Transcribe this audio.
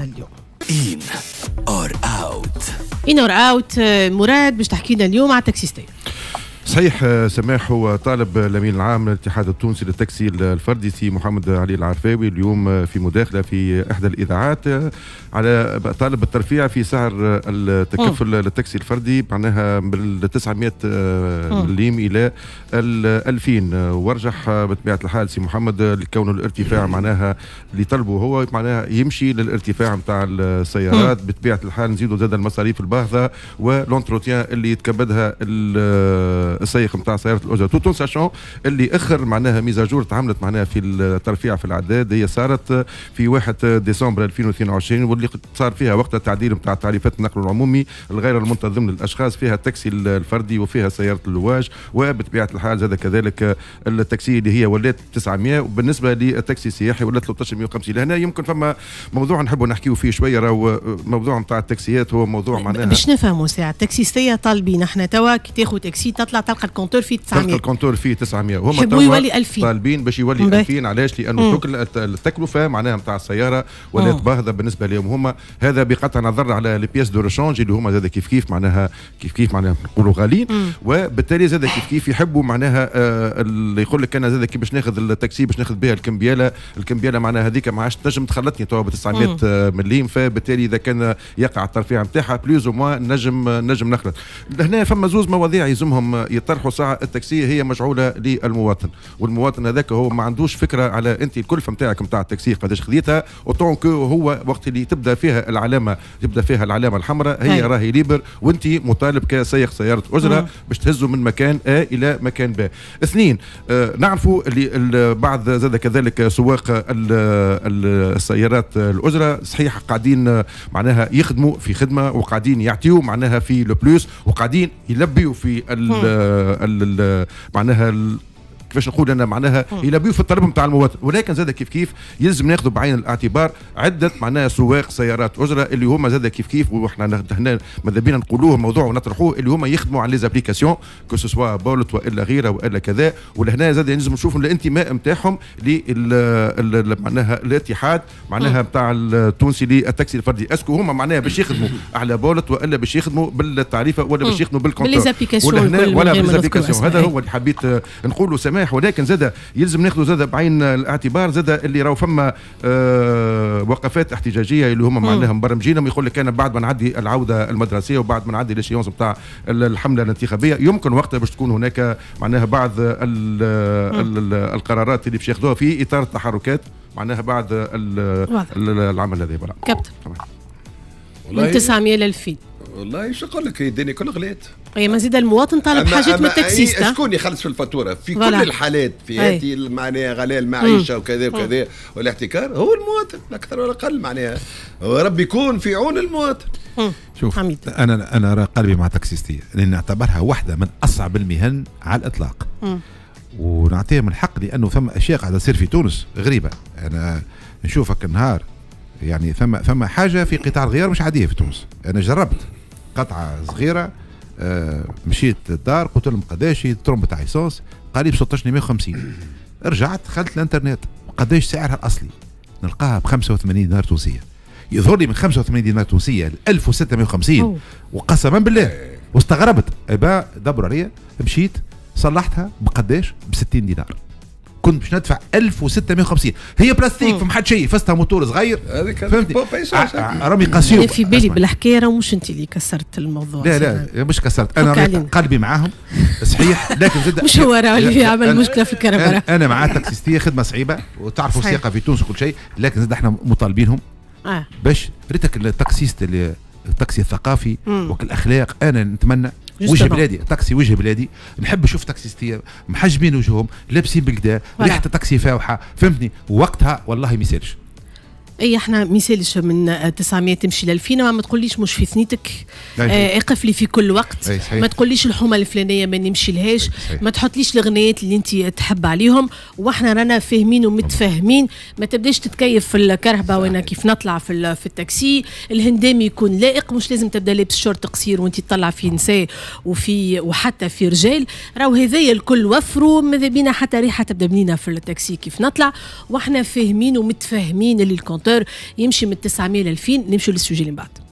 اليوم ان اور اوت ان اور اوت مراد باش تحكي لنا اليوم على ستايل صحيح آه، سماح هو طالب الامين العام للاتحاد التونسي للتاكسي الفردي سي محمد علي العرفاوي اليوم آه، في مداخله في احدى الاذاعات آه، على طالب الترفيع في سعر التكفل للتاكسي الفردي معناها من 900 مليم الى 2000 وارجح بطبيعه الحال سي محمد لكون الارتفاع معناها اللي طلبه هو معناها يمشي للارتفاع نتاع السيارات بطبيعه الحال نزيدوا زاد المصاريف الباهظه والونتروتيان اللي يتكبدها السيق نتاع سياره الاجره توتون ساشون اللي اخر معناها ميزاجور تعملت معناها في الترفيع في الاعداد هي صارت في 1 ديسمبر 2022 واللي صار فيها وقت التعديل نتاع تعريفات النقل العمومي الغير المنتظم للاشخاص فيها التاكسي الفردي وفيها سياره اللواج وبطبيعه الحال هذا كذلك التاكسي اللي هي ولات 900 وبالنسبه للتاكسي السياحي ولات 1350 لهنا يمكن فما موضوع نحبوا نحكيوا فيه شويه راهو موضوع نتاع التاكسيات هو موضوع معناها باش نفهموا ساعه التاكسي السياحي طالبين احنا توا كي تاخذ تاكسي تطلع تلقى الكونتور فيه 900 تلقى الكونتور فيه 900 وهم يحبوا يولي 2000 طالبين باش يولي 2000 علاش لانه التكلفه معناها نتاع السياره ولا باهظه بالنسبه لهم هما هذا بقطع نظر على لي بياس دو ريشونج اللي هما زاد كيف كيف معناها كيف كيف معناها نقولوا غاليين وبالتالي زاد كيف كيف يحبوا معناها آه، اللي يقول لك انا زاد كي باش ناخذ التاكسي باش ناخذ بها الكمبياله الكمبياله معناها هذيك ما عادش تنجم تخلطني تو ب 900 مليم فبالتالي اذا كان يقع الترفيع نتاعها بلوز وما نجم نجم نخلط لهنا فما زوز مواضيع يلزمهم يطرحوا ساعه التاكسيه هي مجعوله للمواطن والمواطن هذاك هو ما عندوش فكره على انت الكلفه نتاعك نتاع التاكسي قداش خذيتها اوتون كو هو وقت اللي تبدا فيها العلامه تبدا فيها العلامه الحمراء هي أيوة. راهي ليبر وانت مطالب كسائق سياره اجره باش تهزوا من مكان ا الى مكان ب اثنين آه نعرفوا اللي بعض زاد كذلك سواق السيارات الاجره صحيح قاعدين معناها يخدموا في خدمه وقاعدين يعطيوا معناها في لو بلوس وقاعدين يلبيوا في آه، معناها كيفاش نقول انا معناها يلبيو في الطلب نتاع المواطن ولكن زاد كيف كيف يلزم ناخذ بعين الاعتبار عده معناها سواق سيارات اجره اللي هما زاد كيف كيف وحنا هنا ماذا بينا نقولوه موضوع ونطرحوه اللي هما يخدموا على ليزابليكاسيون كو سوسوا بولت والا غيره والا كذا ولهنا زاد يلزم يعني نشوفوا الانتماء نتاعهم معناها الاتحاد معناها نتاع التونسي للتاكسي الفردي اسكو هما معناها باش يخدموا على بولت والا باش يخدموا بالتعريفه ولا باش يخدموا بالكونتور ولا هنا ولا هذا إيه. هو اللي حبيت نقوله سماه صحيح ولكن زاد يلزم ناخذوا زاد بعين الاعتبار زاد اللي راهو فما آه وقفات احتجاجيه اللي هم معناها مبرمجينهم يقول لك انا بعد ما نعدي العوده المدرسيه وبعد ما نعدي ليشيونس نتاع الحمله الانتخابيه يمكن وقتها باش تكون هناك معناها بعض القرارات اللي باش ياخذوها في اطار التحركات معناها بعد العمل هذا كابتن من 900 للفيل والله شو نقول لك الدنيا كلها غلات اي مزيد المواطن طالب حاجات من التاكسيست شكون يخلص في الفاتوره في ولا. كل الحالات في هذه معناها غلاء المعيشه وكذا وكذا والاحتكار هو المواطن اكثر ولا اقل معناها ربي يكون في عون المواطن مم. شوف حميد. انا انا قلبي مع تاكسيستي لان نعتبرها واحده من اصعب المهن على الاطلاق ونعطيهم الحق لانه فما اشياء قاعده تصير في تونس غريبه انا نشوفك النهار يعني ثم ثم حاجه في قطاع الغيار مش عاديه في تونس انا جربت قطعه صغيره آه، مشيت للدار قلت لهم قداش ترمب تاع ايسونس قال لي ب 16150 رجعت دخلت الانترنت قداش سعرها الاصلي نلقاها ب 85 دينار تونسيه يظهر لي من 85 دينار تونسيه ل 1650 وقسما بالله واستغربت ابا دبروا عليا مشيت صلحتها بقداش ب 60 دينار كنت باش ندفع 1650 هي بلاستيك فما حد شيء فستها موتور صغير فهمتني آه، آه، رامي قاسيوب في بالي بالحكايه راه مش انت اللي كسرت الموضوع لا لا مش كسرت انا قلبي معاهم صحيح لكن زاد مش هو راه اللي عمل مشكله في الكهرباء انا مع التاكسيستيه خدمه صعيبه وتعرفوا السياقه في تونس وكل شيء لكن زاد احنا مطالبينهم آه. باش ريتك التاكسيست اللي التاكسي الثقافي الاخلاق انا نتمنى وجه بلادي تاكسي وجه بلادي نحب نشوف تاكسيستية محجبين وجههم لابسين بالكدا ريحه تاكسي فاوحه فهمتني وقتها والله ما يسالش اي احنا ما يسالش من 900 آه، تمشي ل 2000 ما, تقوليش مش في ثنيتك آه، اقف لي في كل وقت ما تقوليش الحومه الفلانيه ما نمشي لهاش ما تحطليش الاغنيات اللي انت تحب عليهم واحنا رانا فاهمين ومتفاهمين ما تبداش تتكيف في الكرهبه وانا كيف نطلع في في التاكسي الهندام يكون لائق مش لازم تبدا لابس شورت قصير وانت تطلع في نساء وفي وحتى في رجال راهو هذايا الكل وفروا ماذا بينا حتى ريحه تبدا بنينه في التاكسي كيف نطلع واحنا فاهمين ومتفاهمين اللي سيكتور يمشي من 900 ل 2000 نمشي للسجل اللي بعد